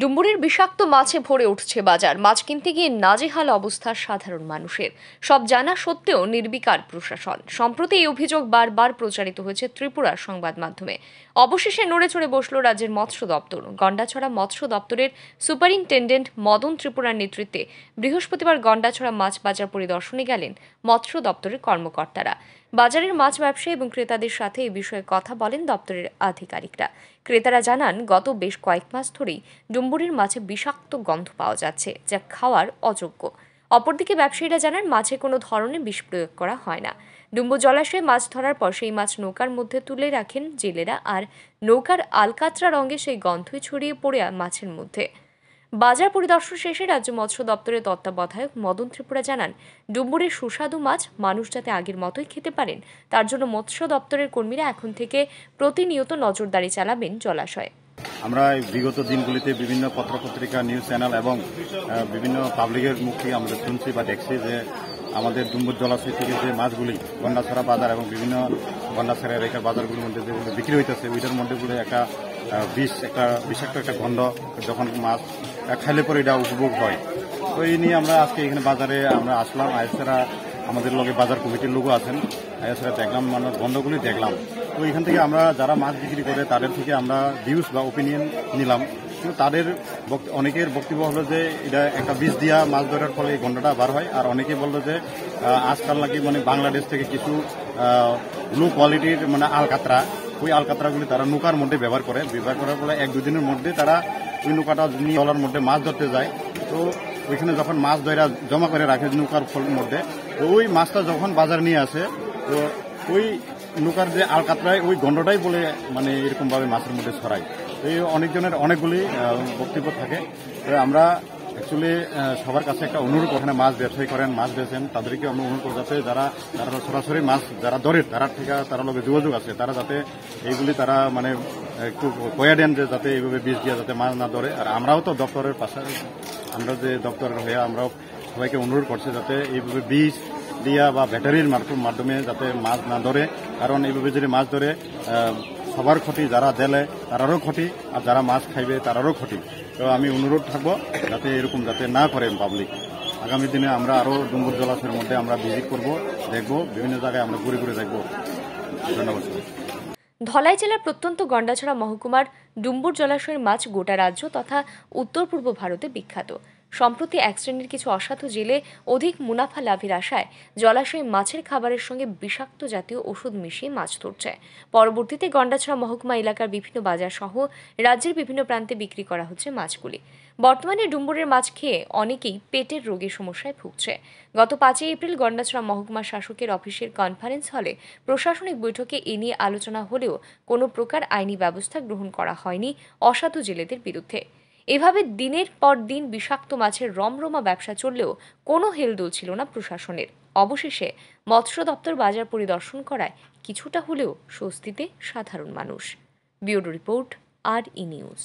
ডুম্বুরের বিষাক্ত মাছে ভরে উঠছে বাজার মাছ কিনতে গিয়ে নাজেহাল অবস্থা সাধারণ মানুষের সব জানা সত্ত্বেও নির্বিকার প্রশাসন সম্প্রতি এই অভিযোগ বারবার প্রচারিত হয়েছে ত্রিপুরার সংবাদ মাধ্যমে অবশেষে নড়ে চড়ে বসল রাজ্যের মৎস্য দপ্তর গন্ডাছড়া মৎস্য দপ্তরের সুপারিনটেন্ডেন্ট মদন ত্রিপুরার নেতৃত্বে বৃহস্পতিবার গন্ডাছড়া মাছ বাজার পরিদর্শনে গেলেন মৎস্য দপ্তরের কর্মকর্তারা বাজারের মাছ ব্যবসায়ী এবং ক্রেতাদের সাথে এ বিষয়ে কথা বলেন দপ্তরের আধিকারিকরা ক্রেতারা জানান গত বেশ কয়েক মাস ধরেই ডুম্বুরির মাছে বিষাক্ত গন্ধ পাওয়া যাচ্ছে যা খাওয়ার অযোগ্য অপরদিকে ব্যবসায়ীরা জানান মাছে কোনো ধরনের বিষ প্রয়োগ করা হয় না ডুম্বু জলাশয়ে মাছ ধরার পর সেই মাছ নৌকার মধ্যে তুলে রাখেন জেলেরা আর নৌকার আলকাতরা রঙে সেই গন্ধই ছড়িয়ে পড়ে মাছের মধ্যে বাজার পরিদর্শন শেষে রাজ্য মৎস্য দপ্তরের তত্ত্বাবধায়ক মদন ত্রিপুরা জানান ডুম্বুরের সুস্বাদু মাছ মানুষ যাতে আগের মতোই খেতে পারেন তার জন্য মৎস্য দপ্তরের কর্মীরা এখন থেকে প্রতিনিয়ত নজরদারি চালাবেন জলাশয়ে আমরা বিগত দিনগুলিতে বিভিন্ন পত্রপত্রিকা নিউজ চ্যানেল এবং বিভিন্ন পাবলিকের মুখে আমরা শুনছি বা দেখছি যে আমাদের ডুম্বুর জলাশয় থেকে যে মাছগুলি গন্ডাছড়া বাজার এবং বিভিন্ন গন্ডাছড়া এলাকার বাজারগুলির মধ্যে যেগুলো বিক্রি হইতেছে ওইটার মধ্যে একটা বিষ একটা বিষাক্ত একটা গন্ধ যখন মাছ খাইলে পরে এটা উপভোগ হয় তো এই নিয়ে আমরা আজকে এখানে বাজারে আমরা আসলাম এছাড়া আমাদের লগে বাজার কমিটির লোকও আছেন এছাড়া দেখলাম মানে বন্ধগুলি দেখলাম তো এখান থেকে আমরা যারা মাছ বিক্রি করে তাদের থেকে আমরা ভিউজ বা ওপিনিয়ন নিলাম তাদের অনেকের বক্তব্য হলো যে এটা একটা বীজ দিয়া মাছ ধরার ফলে এই গন্ধটা বার হয় আর অনেকে বললো যে আজকাল নাকি মানে বাংলাদেশ থেকে কিছু লো কোয়ালিটির মানে আলকাতরা ওই আলকাতরাগুলি তারা নৌকার মধ্যে ব্যবহার করে ব্যবহার করার ফলে এক দুদিনের মধ্যে তারা নৌকাটা নলার মধ্যে মাছ ধরতে যায় তো ওইখানে যখন মাছ ধরে জমা করে রাখে নৌকার মধ্যে তো ওই মাছটা যখন বাজার নিয়ে আসে তো ওই নৌকার যে আলকাতরায় ওই গন্ডটাই বলে মানে এরকমভাবে মাছের মধ্যে ছড়ায় এই অনেকজনের অনেকগুলি বক্তব্য থাকে আমরা অ্যাকচুয়ালি সবার কাছে একটা অনুরোধ ওখানে মাছ ব্যবসায়ী করেন মাছ বেছেন তাদেরকে আমরা অনুরোধ করতে যাতে যারা তারা সরাসরি মাছ যারা ধরে তারা থেকে তারা লোকের যোগাযোগ আছে তারা যাতে এইগুলি তারা মানে একটু কয়ে দেন যে যাতে এইভাবে বীজ দিয়ে যাতে মাছ না ধরে আর আমরাও তো দপ্তরের পাশে আমরা যে দপ্তরের হয়ে আমরাও সবাইকে অনুরোধ করছি যাতে এইভাবে বীজ দিয়া বা ব্যাটারির মাধ্যমে যাতে মাছ না ধরে কারণ এইভাবে যদি মাছ ধরে সবার ক্ষতি যারা দেলে তারারও ক্ষতি আর যারা মাছ খাইবে তারারও ক্ষতি তো আমি অনুরোধ থাকবো যাতে এরকম যাতে না করেন পাবলিক আগামী দিনে আমরা আরও ডুম্বুর জলাশয়ের মধ্যে আমরা ভিজিট করব দেখব বিভিন্ন জায়গায় আমরা ঘুরে ঘুরে দেখব ধন্যবাদ ধলাই জেলার প্রত্যন্ত গন্ডাছড়া মহকুমার ডুম্বুর জলাশয়ের মাছ গোটা রাজ্য তথা উত্তর পূর্ব ভারতে বিখ্যাত সম্প্রতি এক শ্রেণীর কিছু অসাধু জেলে অধিক মুনাফা লাভের আশায় জলাশয়ে মাছের খাবারের সঙ্গে বিষাক্ত জাতীয় ওষুধ মিশিয়ে মাছ ধরছে পরবর্তীতে গন্ডাছড়া মহকুমা এলাকার বিভিন্ন বাজার সহ রাজ্যের বিভিন্ন প্রান্তে বিক্রি করা হচ্ছে মাছগুলি বর্তমানে ডুম্বুরের মাছ খেয়ে অনেকেই পেটের রোগের সমস্যায় ভুগছে গত পাঁচই এপ্রিল গন্ডাছড়া মহকুমা শাসকের অফিসের কনফারেন্স হলে প্রশাসনিক বৈঠকে এ নিয়ে আলোচনা হলেও কোনো প্রকার আইনি ব্যবস্থা গ্রহণ করা হয়নি অসাধু জেলেদের বিরুদ্ধে এভাবে দিনের পর দিন বিষাক্ত মাছের রমরমা ব্যবসা চললেও কোনো হেলদোল ছিল না প্রশাসনের অবশেষে মৎস্য দপ্তর বাজার পরিদর্শন করায় কিছুটা হলেও স্বস্তিতে সাধারণ মানুষ bureau report R E news